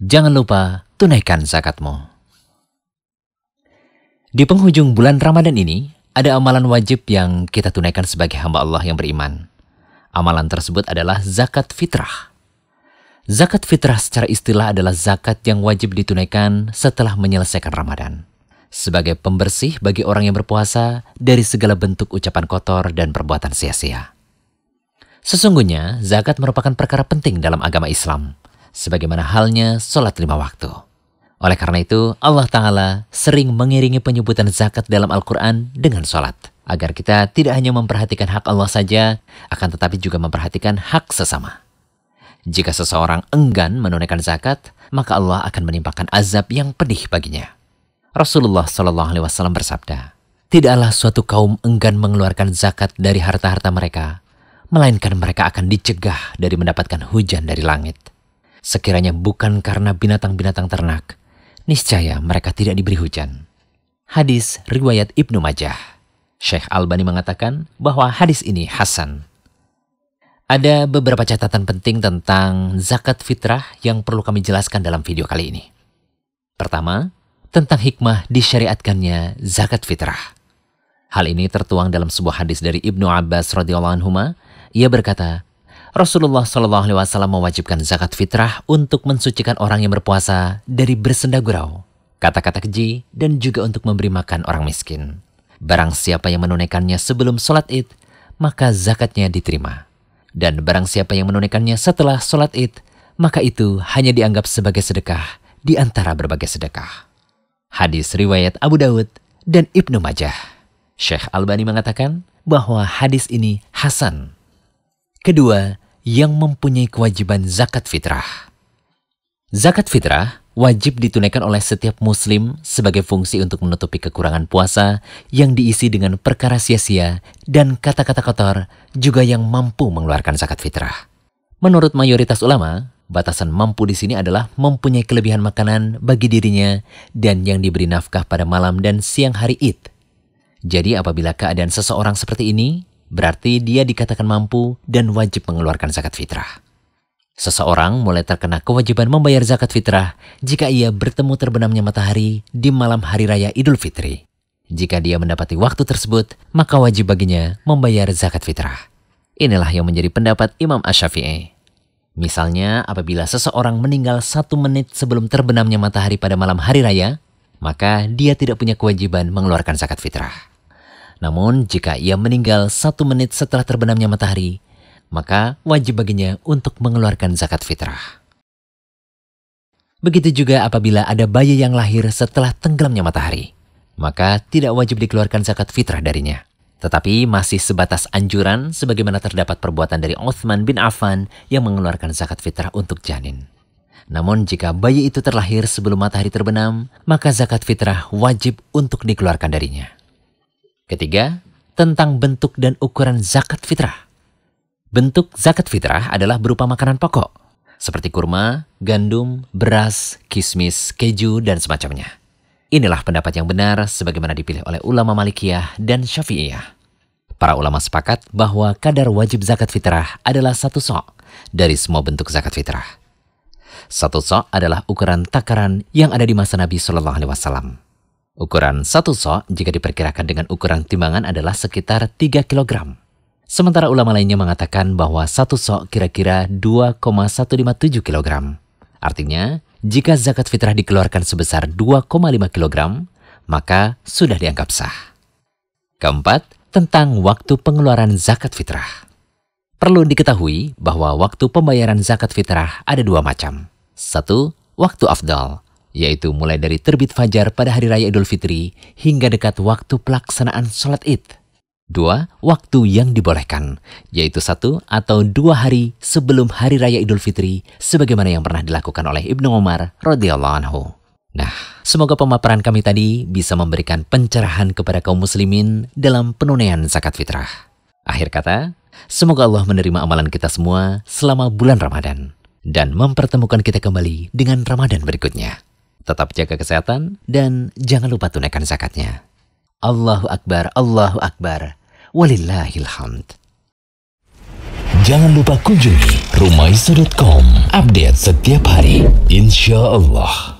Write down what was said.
jangan lupa tunaikan zakatmu. Di penghujung bulan Ramadan ini, ada amalan wajib yang kita tunaikan sebagai hamba Allah yang beriman. Amalan tersebut adalah zakat fitrah. Zakat fitrah secara istilah adalah zakat yang wajib ditunaikan setelah menyelesaikan Ramadan. Sebagai pembersih bagi orang yang berpuasa dari segala bentuk ucapan kotor dan perbuatan sia-sia. Sesungguhnya, zakat merupakan perkara penting dalam agama Islam sebagaimana halnya sholat lima waktu. Oleh karena itu, Allah Ta'ala sering mengiringi penyebutan zakat dalam Al-Quran dengan sholat. Agar kita tidak hanya memperhatikan hak Allah saja, akan tetapi juga memperhatikan hak sesama. Jika seseorang enggan menunaikan zakat, maka Allah akan menimpakan azab yang pedih baginya. Rasulullah Shallallahu Alaihi Wasallam bersabda, "Tidaklah suatu kaum enggan mengeluarkan zakat dari harta-harta mereka, melainkan mereka akan dicegah dari mendapatkan hujan dari langit. Sekiranya bukan karena binatang-binatang ternak, niscaya mereka tidak diberi hujan. Hadis riwayat Ibnu Majah. Syekh Albani mengatakan bahwa hadis ini hasan. Ada beberapa catatan penting tentang zakat fitrah yang perlu kami jelaskan dalam video kali ini. Pertama, tentang hikmah disyariatkannya zakat fitrah. Hal ini tertuang dalam sebuah hadis dari Ibnu Abbas radhiyallahu anhu. Ia berkata, Rasulullah Shallallahu Alaihi Wasallam mewajibkan zakat fitrah untuk mensucikan orang yang berpuasa dari bersenda gurau, kata-kata keji, dan juga untuk memberi makan orang miskin. Barang siapa yang menunaikannya sebelum sholat id, maka zakatnya diterima. Dan barang siapa yang menunaikannya setelah sholat id, maka itu hanya dianggap sebagai sedekah di antara berbagai sedekah. Hadis riwayat Abu Dawud dan Ibnu Majah. Syekh Albani mengatakan bahwa hadis ini hasan Kedua, yang mempunyai kewajiban zakat fitrah. Zakat fitrah wajib ditunaikan oleh setiap muslim sebagai fungsi untuk menutupi kekurangan puasa yang diisi dengan perkara sia-sia dan kata-kata kotor juga yang mampu mengeluarkan zakat fitrah. Menurut mayoritas ulama, batasan mampu di sini adalah mempunyai kelebihan makanan bagi dirinya dan yang diberi nafkah pada malam dan siang hari Id. Jadi apabila keadaan seseorang seperti ini, berarti dia dikatakan mampu dan wajib mengeluarkan zakat fitrah. Seseorang mulai terkena kewajiban membayar zakat fitrah jika ia bertemu terbenamnya matahari di malam hari raya Idul Fitri. Jika dia mendapati waktu tersebut, maka wajib baginya membayar zakat fitrah. Inilah yang menjadi pendapat Imam Asyafi'i. Misalnya, apabila seseorang meninggal satu menit sebelum terbenamnya matahari pada malam hari raya, maka dia tidak punya kewajiban mengeluarkan zakat fitrah. Namun, jika ia meninggal satu menit setelah terbenamnya matahari, maka wajib baginya untuk mengeluarkan zakat fitrah. Begitu juga apabila ada bayi yang lahir setelah tenggelamnya matahari, maka tidak wajib dikeluarkan zakat fitrah darinya tetapi masih sebatas anjuran sebagaimana terdapat perbuatan dari Uthman bin Affan yang mengeluarkan zakat fitrah untuk janin. Namun jika bayi itu terlahir sebelum matahari terbenam, maka zakat fitrah wajib untuk dikeluarkan darinya. Ketiga, tentang bentuk dan ukuran zakat fitrah. Bentuk zakat fitrah adalah berupa makanan pokok, seperti kurma, gandum, beras, kismis, keju, dan semacamnya. Inilah pendapat yang benar sebagaimana dipilih oleh ulama Malikiyah dan Syafi'iyah. Para ulama sepakat bahwa kadar wajib zakat fitrah adalah satu sok dari semua bentuk zakat fitrah. Satu sok adalah ukuran takaran yang ada di masa Nabi Shallallahu Alaihi Wasallam. Ukuran satu sok jika diperkirakan dengan ukuran timbangan adalah sekitar 3 kg. Sementara ulama lainnya mengatakan bahwa satu sok kira-kira 2,157 kg. Artinya, jika zakat fitrah dikeluarkan sebesar 2,5 kg, maka sudah dianggap sah. Keempat, tentang waktu pengeluaran zakat fitrah. Perlu diketahui bahwa waktu pembayaran zakat fitrah ada dua macam. Satu, waktu afdal, yaitu mulai dari terbit fajar pada hari raya Idul Fitri hingga dekat waktu pelaksanaan sholat Id. Dua, waktu yang dibolehkan, yaitu satu atau dua hari sebelum hari raya Idul Fitri, sebagaimana yang pernah dilakukan oleh Ibnu Umar radhiyallahu anhu. Nah, semoga pemaparan kami tadi bisa memberikan pencerahan kepada kaum muslimin dalam penunaian zakat fitrah. Akhir kata, semoga Allah menerima amalan kita semua selama bulan Ramadan dan mempertemukan kita kembali dengan Ramadan berikutnya tetap jaga kesehatan, dan jangan lupa tunaikan zakatnya. Allahu Akbar, Allahu Akbar, walillahilhamd. Jangan lupa kunjungi rumaisa.com, update setiap hari, insya Allah.